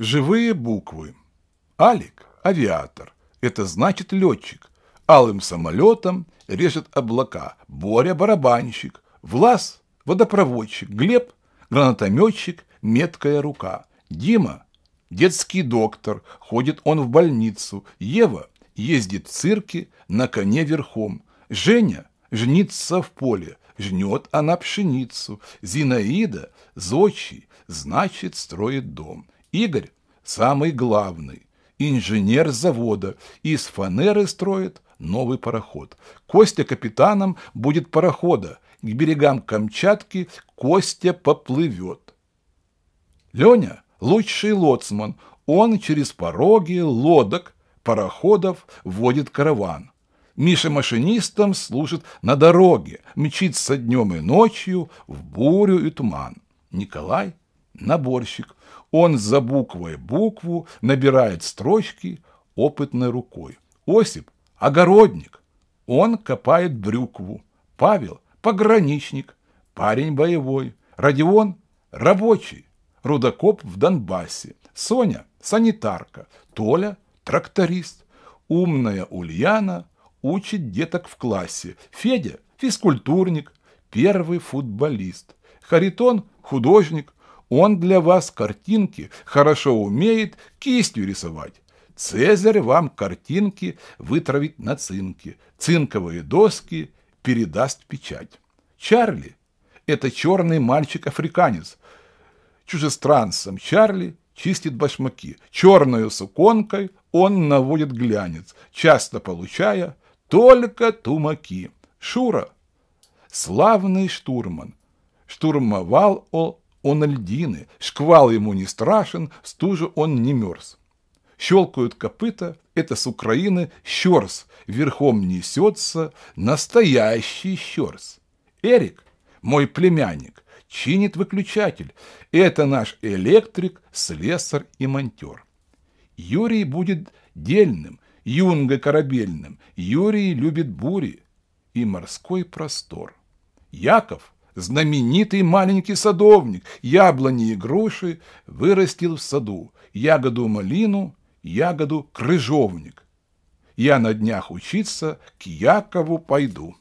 Живые буквы. Алик – авиатор. Это значит летчик. Алым самолетом режет облака. Боря – барабанщик. Влас – водопроводчик. Глеб – гранатометчик, меткая рука. Дима – детский доктор. Ходит он в больницу. Ева – ездит в цирке на коне верхом. Женя – жнится в поле. Жнет она пшеницу. Зинаида – зодчий, значит, строит дом. Игорь – самый главный, инженер завода, из фанеры строит новый пароход. Костя капитаном будет парохода, к берегам Камчатки Костя поплывет. Леня – лучший лоцман, он через пороги лодок, пароходов водит караван. Миша машинистом служит на дороге, мчится днем и ночью в бурю и туман. Николай – Наборщик. Он за буквой букву набирает строчки опытной рукой. Осип – огородник. Он копает брюкву. Павел – пограничник. Парень боевой. Родион – рабочий. Рудокоп в Донбассе. Соня – санитарка. Толя – тракторист. Умная Ульяна учит деток в классе. Федя – физкультурник. Первый футболист. Харитон – художник. Он для вас картинки хорошо умеет кистью рисовать. Цезарь вам картинки вытравит на цинке, цинковые доски передаст печать. Чарли – это черный мальчик-африканец. Чужестранцем Чарли чистит башмаки. Черную суконкой он наводит глянец, часто получая только тумаки. Шура – славный штурман. Штурмовал он он льдины, шквал ему не страшен, стужу он не мерз. Щелкают копыта, это с Украины щерс, верхом несется настоящий щерс. Эрик, мой племянник, чинит выключатель. Это наш электрик, слесарь и монтер. Юрий будет дельным, юнга корабельным. Юрий любит бури и морской простор. Яков – знаменитый маленький садовник, яблони и груши вырастил в саду, ягоду малину, ягоду крыжовник. Я на днях учиться к Якову пойду.